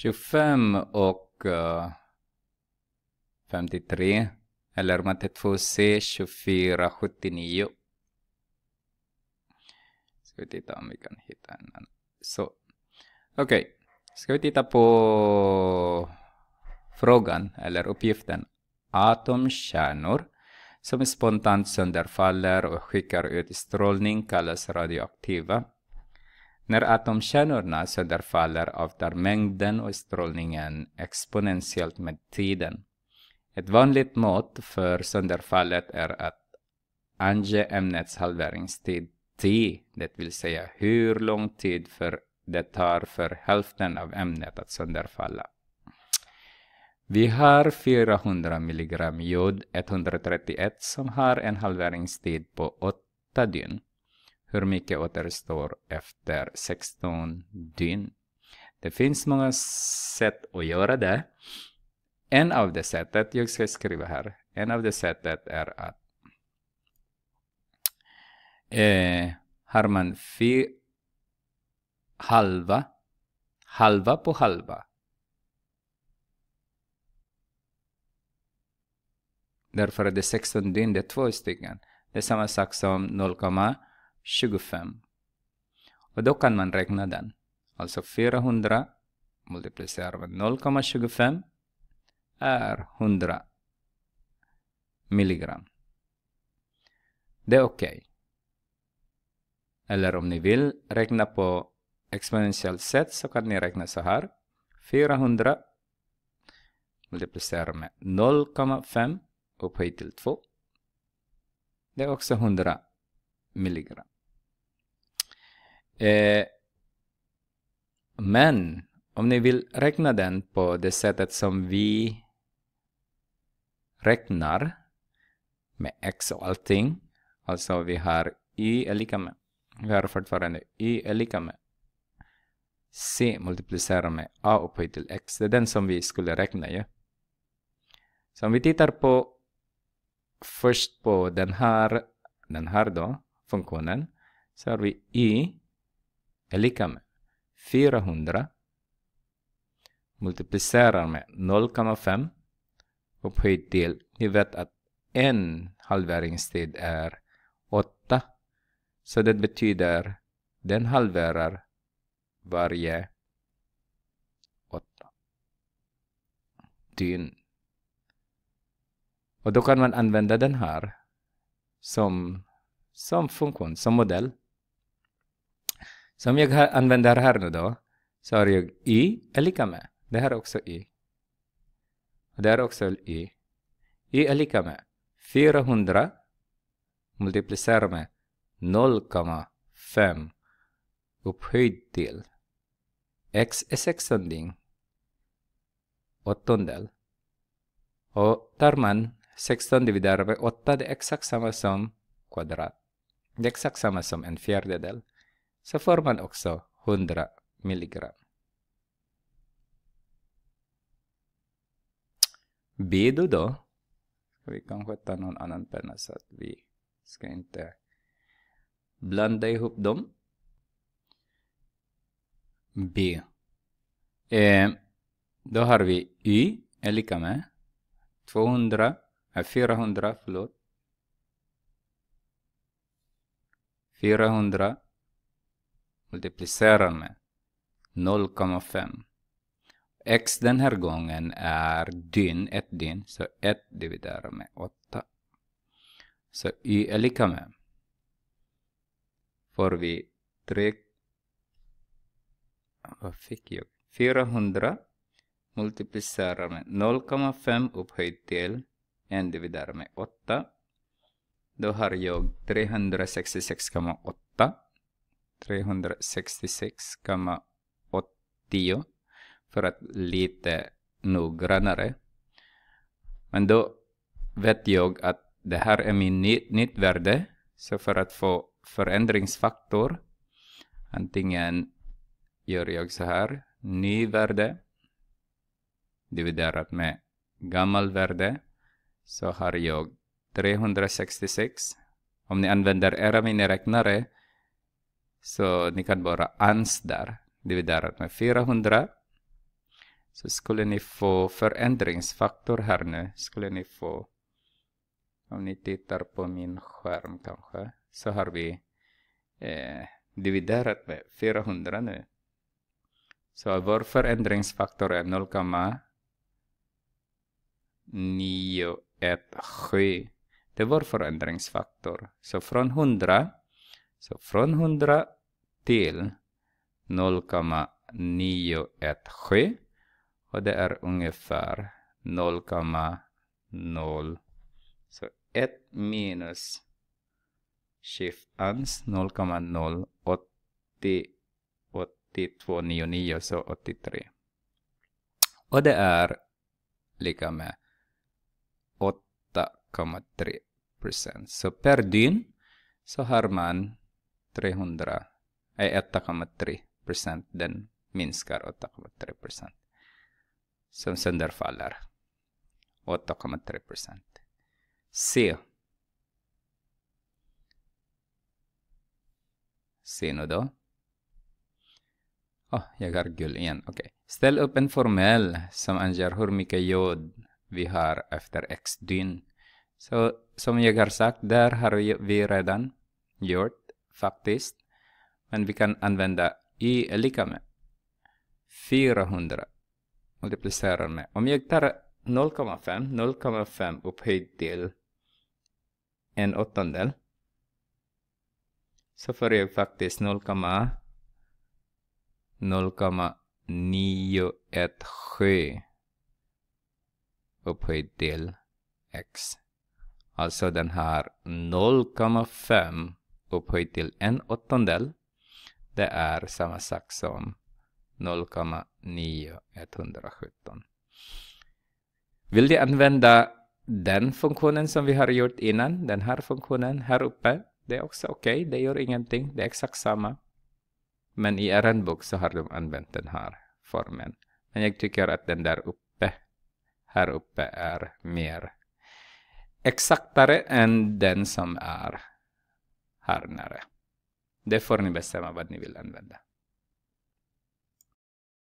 25 och uh, eh, 53 eller matte 2C 24 79. Ska vi titta om vi kan hitta en annan. Så. Okej, okay. ska vi titta på frågan eller uppgiften atomkärnor som spontant sönderfaller och skickar ut strålning kallas radioaktiva när atomkärnorna sönderfaller avtar mängden och strålningen exponentiellt med tiden. Ett vanligt mått för sönderfallet är att ange ämnets halveringstid t, det vill säga hur lång tid för det tar för hälften av ämnet att sönderfalla. Vi har 400 mg jod 131 som har en halveringstid på 8 dygn hur mycket återstår efter 16 dygn. Det finns många sätt att göra det. En av de sättet, jag ska skriva här, en av de sättet är att eh, har man fy, halva, halva på halva. Därför är det 16 dygn, det är två stycken. Det är samma sak som 0, 25. Och då kan man räkna den. Alltså 400 multiplicerat med 0,25 är 100 milligram. Det är okej. Okay. Eller om ni vill räkna på exponentiellt sätt så kan ni räkna så här. 400 multiplicerat med 0,5 upphöjt till 2. Det är också 100 milligram. Eh, men om ni vill räkna den på det sättet som vi räknar med x och allting. Alltså vi har y är lika med, vi har fortfarande y är lika med c multiplicerat med a upphöjt till x. Det är den som vi skulle räkna ju. Ja? Så om vi tittar på först på den här, den här då funktionen. Så har vi i är lika med 400 multiplicerar med 0,5 upphöjt till, ni vet att en halveringstid är 8. Så det betyder den halverar varje 8 dygn. Och då kan man använda den här som som funktion, som modell. Som jag använder här nu då, så har jag y är lika med. Det här är också y. Och det här är också y. y är lika med 400 multiplicerar med 0,5 upphöjd till x är sextonding, åttondel. Och tar man 16 dividerat med 8, det är exakt samma som kvadrat. Det är exakt samma som en fjärdedel. Så får man också 100 milligram. Bido då. Vi kanske tar någon annan penna så att vi ska inte blanda ihop dem. B. Eh, då har vi Y är lika med 200, eh, 400, förlåt, 400 multiplicerar med 0,5. X den här gången är dyn, ett dyn, så 1 dividerar med 8. Så y är lika med. Får vi 3, vad fick jag? 400 multiplicerar med 0,5 upphöjt till 1 dividerar med 8 då har jag 366,8 366,80 för att lite noggrannare. Men då vet jag att det här är min ny, nytt värde. Så för att få förändringsfaktor antingen gör jag så här, ny värde dividerat med gammal värde så har jag 366. Om ni använder era miniräknare så ni kan bara ans där dividerat med 400. Så skulle ni få förändringsfaktor här nu. Skulle ni få, om ni tittar på min skärm kanske, så har vi eh, dividerat med 400 nu. Så vår förändringsfaktor är 0,917. Det är vår förändringsfaktor. Så från 100, så från 100 till 0,917 och det är ungefär 0,0 så 1 minus skiftans 0,08299 så 83 och det är lika med 8,3 så per dygn så har man 300, nej 8,3 Den minskar 8,3 Som sönderfaller 8,3 C. nu då? Oh, jag har gul igen. Okej. Okay. Ställ upp en formell som anger hur mycket jod vi har efter x dygn. Så som jag har sagt, där har vi redan gjort faktiskt. Men vi kan använda i är lika med 400 multiplicerar med. Om jag tar 0,5, 0,5 upphöjt till en åttondel så får jag faktiskt 0,917 upphöjt till x alltså den här 0,5 upphöjt till en åttondel, det är samma sak som 0,9117. Vill du använda den funktionen som vi har gjort innan, den här funktionen här uppe, det är också okej, okay, det gör ingenting, det är exakt samma. Men i er bok så har de använt den här formen. Men jag tycker att den där uppe, här uppe är mer exaktare än den som är här nere. Det får ni bestämma vad ni vill använda.